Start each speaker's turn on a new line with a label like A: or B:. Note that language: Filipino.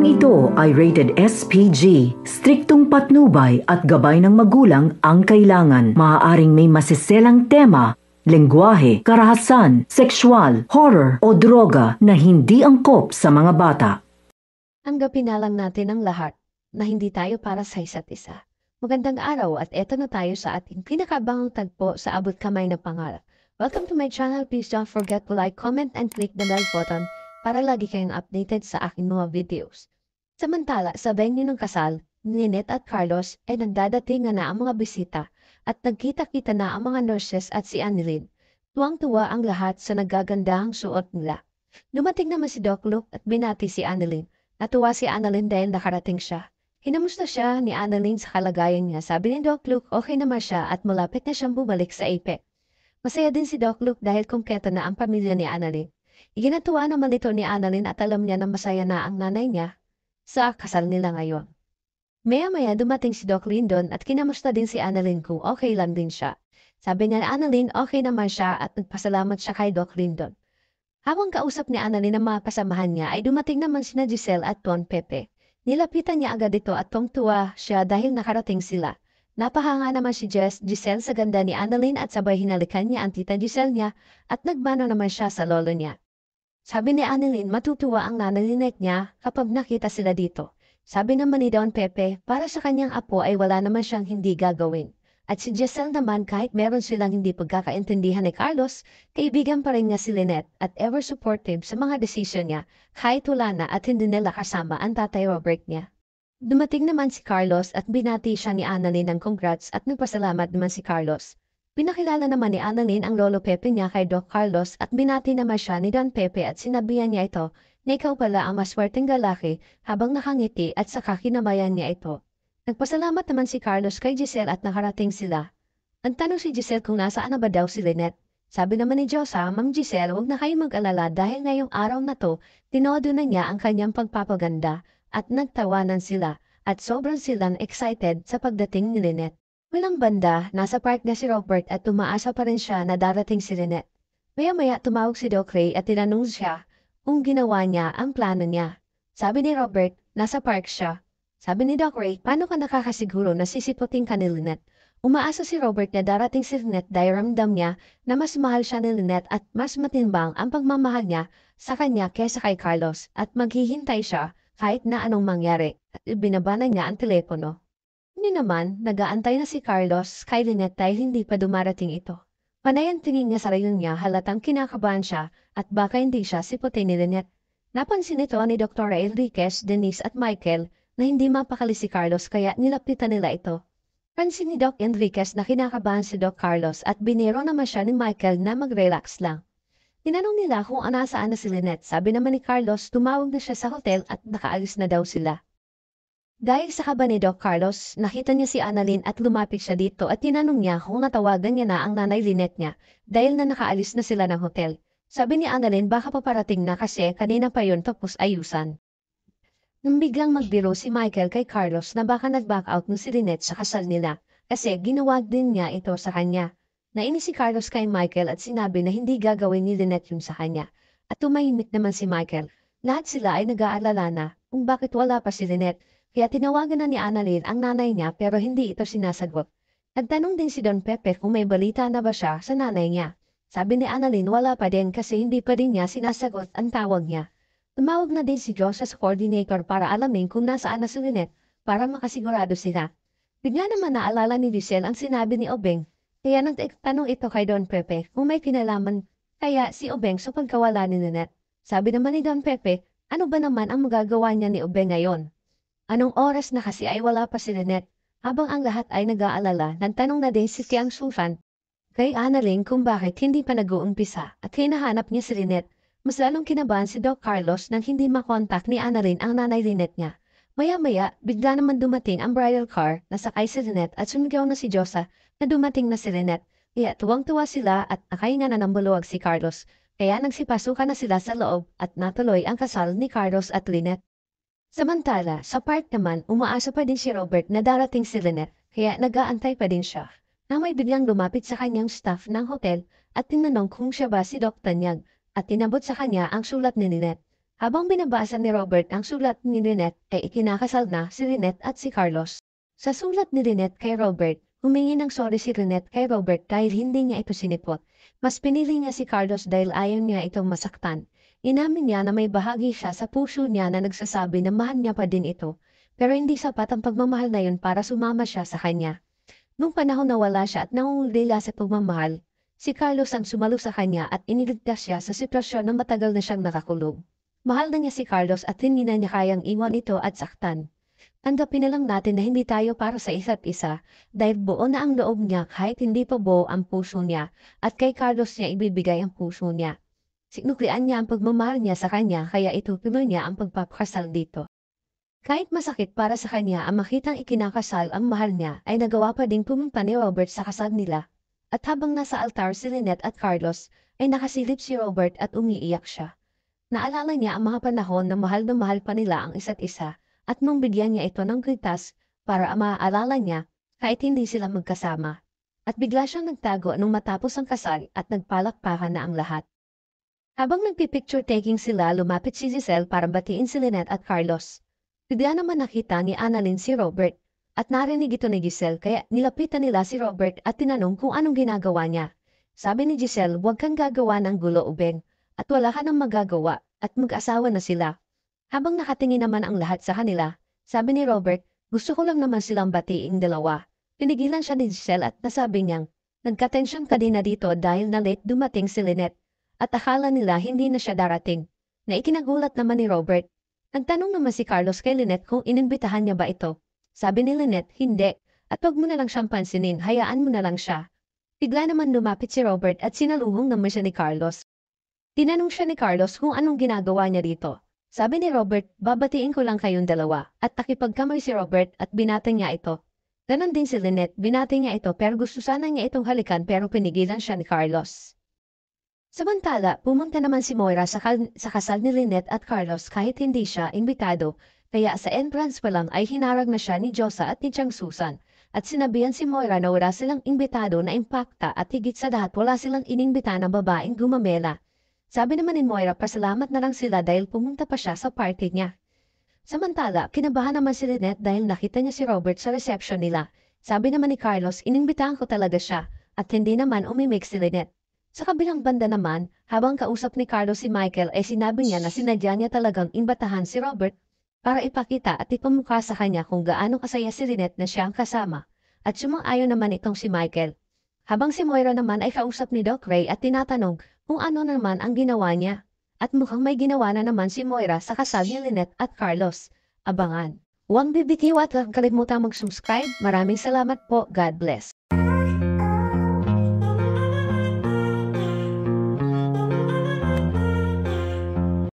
A: Programang ito ay rated SPG, striktong patnubay at gabay ng magulang ang kailangan. Maaaring may masiselang tema lengguwahe, karahasan, sexual, horror o droga na hindi angkop sa mga bata. Tanggapin na lang natin ang lahat na hindi tayo para sa isa't isa. Magandang araw at eto na tayo sa ating pinakabangang tagpo sa abot kamay na pangarap. Welcome to my channel. Please don't forget to like, comment, and click the bell button para lagi kayong updated sa aking mga videos. Samantala, sabay ng kasal, Ninet at Carlos ay nagdadating na ang mga bisita at nagkita-kita na ang mga nurses at si Anilid. Tuwang-tuwa ang lahat sa nagagandang suot nila. Dumating naman si Doc Luke at binati si Annalyn. Natuwa si Annalyn dahil nakarating siya. Hinamusta siya ni Annalyn sa kalagayan niya. Sabi ni Doc Luke, okay naman siya at malapit na siyang bumalik sa Apex. Masaya din si Doc Luke dahil kumpleto na ang pamilya ni Annalyn. Iginatuwa naman ito ni Annalyn at alam niya na masaya na ang nanay niya sa kasal nila ngayon. Maya-maya dumating si Doc Lindon at kinamusta din si Annalyn kung okay lang din siya. Sabi niya na Annalyn okay naman siya at nagpasalamat siya kay Doc Lindon. Habang kausap ni Annalyn ang mga kasamahan niya ay dumating naman sina Giselle at Don Pepe. Nilapitan niya agad ito at tungtuwa siya dahil nakarating sila. Napahanga naman si Jess Giselle sa ganda ni Annalyn at sabay hinalikan niya ang tita Giselle niya at nagmano naman siya sa lolo niya. Sabi ni Annalyn matutuwa ang nanalinek niya kapag nakita sila dito. Sabi naman ni Don Pepe, para sa kanyang apo ay wala naman siyang hindi gagawin. At si Giselle naman kahit meron silang hindi pagkakaintindihan ni Carlos, kaibigan pa rin niya si Lynette at ever supportive sa mga desisyon niya kahit wala na at hindi nila kasama ang tatay Robert niya. Dumating naman si Carlos at binati siya ni Annalyn ng congrats at nagpasalamat naman si Carlos. Pinakilala naman ni Annalyn ang lolo Pepe niya kay Doc Carlos at binati naman siya ni Don Pepe at sinabihan niya ito na ikaw pala ang maswerteng lalaki habang nakangiti at sa kakinamayan niya ito. Nagpasalamat naman si Carlos kay Giselle at nakarating sila. Ang tanong si Giselle kung nasaan na ba daw si Lynette. Sabi naman ni Josa, Ma'am Giselle, huwag na kayong mag-alala dahil ngayong araw na to, tinodo na niya ang kanyang pagpapaganda at nagtawanan sila at sobrang silang excited sa pagdating ni Lynette. Walang banda, nasa park na si Robert at tumaasa pa rin siya na darating si Renette. Maya-maya tumawag si Doc Ray at tinanong siya kung ginawa niya ang plano niya. Sabi ni Robert, nasa park siya. Sabi ni Doc Ray, paano ka nakakasiguro na sisipotin ka ni Lynette? Umaasa si Robert na darating si Lynette dahil ramdam niya na mas mahal siya ni Lynette at mas matimbang ang pagmamahal niya sa kanya kaysa kay Carlos at maghihintay siya kahit na anong mangyari. At binabana niya ang telepono. Ni naman, nagaantay na si Carlos kay Lynette dahil hindi pa dumarating ito. Panayan ang tingin niya sa rayon niya halatang kinakabahan siya at baka hindi siya sipotay ni Lynette. Napansin ito ni Dr. Enriquez, Denise at Michael na hindi mapakali si Carlos kaya nilapitan nila ito. Pansin ni Doc Enriquez na kinakabahan si Doc Carlos at biniro naman siya ni Michael na mag-relax lang. Tinanong nila kung anasaan na si Lynette. Sabi naman ni Carlos, tumawag na siya sa hotel at nakaalis na daw sila. Dahil sa kaba ni Doc Carlos, nakita niya si Annalyn at lumapit siya dito at tinanong niya kung natawagan niya na ang nanay Lynette niya dahil na nakaalis na sila ng hotel. Sabi ni Annalyn baka paparating na kasi kanina pa yon tapos ayusan. Nung biglang magbiro si Michael kay Carlos na baka nag-back out ng si Lynette sa kasal nila kasi ginawa din niya ito sa kanya. Nainis si Carlos kay Michael at sinabi na hindi gagawin ni Lynette yung sa kanya. At tumahimik naman si Michael. Lahat sila ay nag-aalala na kung bakit wala pa si Lynette kaya tinawagan na ni Annalyn ang nanay niya pero hindi ito sinasagot. Nagtanong din si Don Pepe kung may balita na ba siya sa nanay niya. Sabi ni Annalyn wala pa din kasi hindi pa rin niya sinasagot ang tawag niya. Tumawag na din si Josh coordinator para alamin kung nasaan na si Lynette para makasigurado sila. Bigla naman naalala ni Giselle ang sinabi ni Obeng, kaya nagtanong ito kay Don Pepe kung may kinalaman kaya si Obeng sa pagkawala ni Lynette. Sabi naman ni Don Pepe, ano ba naman ang magagawa niya ni Obeng ngayon? Anong oras na kasi ay wala pa si Lynette, habang ang lahat ay nag-aalala ng tanong na din si Tiang Sulfan kay Annalyn kung bakit hindi pa nag-uumpisa at hinahanap niya si Lynette. Mas lalong kinabahan si Doc Carlos nang hindi makontak ni Annalyn ang nanay Lynette niya. Maya-maya, bigla naman dumating ang bridal car na sakay si Lynette at sumigaw na si Josa na dumating na si Lynette. Kaya tuwang-tuwa sila at nakahinga na ng buluwag si Carlos. Kaya nagsipasukan na sila sa loob at natuloy ang kasal ni Carlos at Lynette. Samantala, sa part naman, umaasa pa din si Robert na darating si Lynette, kaya nag-aantay pa din siya na may biglang lumapit sa kanyang staff ng hotel at tinanong kung siya ba si Doc Tanyag at tinabot sa kanya ang sulat ni Lynette. Habang binabasa ni Robert ang sulat ni Lynette ay ikinakasal na si Lynette at si Carlos. Sa sulat ni Lynette kay Robert, humingi ng sorry si Lynette kay Robert dahil hindi niya ito sinipot. Mas pinili niya si Carlos dahil ayaw niya itong masaktan Inamin niya na may bahagi siya sa puso niya na nagsasabi na mahal niya pa din ito, pero hindi sapat ang pagmamahal na yun para sumama siya sa kanya. Noong panahon na wala siya at nangungulila sa pagmamahal, si Carlos ang sumalo sa kanya at iniligtas siya sa sitwasyon na matagal na siyang nakakulog. Mahal na niya si Carlos at hindi na niya kayang iwan ito at saktan. Tanggapin na lang natin na hindi tayo para sa isa't isa dahil buo na ang loob niya kahit hindi pa buo ang puso niya at kay Carlos niya ibibigay ang puso niya. Sinuklian niya ang pagmamahal niya sa kanya kaya ito tuloy niya ang pagpapakasal dito. Kahit masakit para sa kanya ang makitang ikinakasal ang mahal niya ay nagawa pa ding pumunta ni Robert sa kasal nila. At habang nasa altar si Lynette at Carlos ay nakasilip si Robert at umiiyak siya. Naalala niya ang mga panahon na mahal na mahal pa nila ang isa't isa at nung bigyan niya ito ng kritas para maaalala niya kahit hindi sila magkasama at bigla siyang nagtago nung matapos ang kasal at nagpalakpakan na ang lahat. Habang nagpipicture taking sila, lumapit si Giselle para batiin si Lynette at Carlos. Bigla naman nakita ni Annalyn si Robert at narinig ito ni Giselle kaya nilapitan nila si Robert at tinanong kung anong ginagawa niya. Sabi ni Giselle, huwag kang gagawa ng gulo ubeng at wala ka nang magagawa at mag-asawa na sila. Habang nakatingin naman ang lahat sa kanila, sabi ni Robert, gusto ko lang naman silang batiin dalawa. Pinigilan siya ni Giselle at nasabi niyang, nagkatensyon ka din na dito dahil na late dumating si Lynette at akala nila hindi na siya darating, na ikinagulat naman ni Robert. Nagtanong naman si Carlos kay Lynette kung inimbitahan niya ba ito. Sabi ni Lynette, hindi, at wag mo na lang siyang pansinin, hayaan mo na lang siya. Bigla naman lumapit si Robert at sinaluhong naman siya ni Carlos. Tinanong siya ni Carlos kung anong ginagawa niya dito. Sabi ni Robert, babatiin ko lang kayong dalawa, at takipagkamay si Robert at binatan niya ito. Ganon din si Lynette, binati niya ito pero gusto sana niya itong halikan pero pinigilan siya ni Carlos. Samantala, pumunta naman si Moira sa, sa kasal ni Lynette at Carlos kahit hindi siya imbitado, kaya sa entrance pa lang ay hinarag na siya ni Josa at ni Chang Susan, at sinabihan si Moira na wala silang imbitado na impakta at higit sa lahat wala silang inimbita ng babaeng gumamela. Sabi naman ni Moira pasalamat na lang sila dahil pumunta pa siya sa party niya. Samantala, kinabahan naman si Lynette dahil nakita niya si Robert sa reception nila. Sabi naman ni Carlos, inimbitahan ko talaga siya, at hindi naman umimik si Lynette. Sa kabilang banda naman, habang kausap ni Carlos si Michael ay eh, sinabi niya na sinadya niya talagang imbatahan si Robert para ipakita at ipamukha sa kanya kung gaano kasaya si Rinette na siya ang kasama at sumang-ayon naman itong si Michael. Habang si Moira naman ay kausap ni Doc Ray at tinatanong kung ano naman ang ginawa niya at mukhang may ginawa na naman si Moira sa kasal ni Lynette at Carlos. Abangan! Huwag bibitiw at kalimutan mag-subscribe. Maraming salamat po. God bless.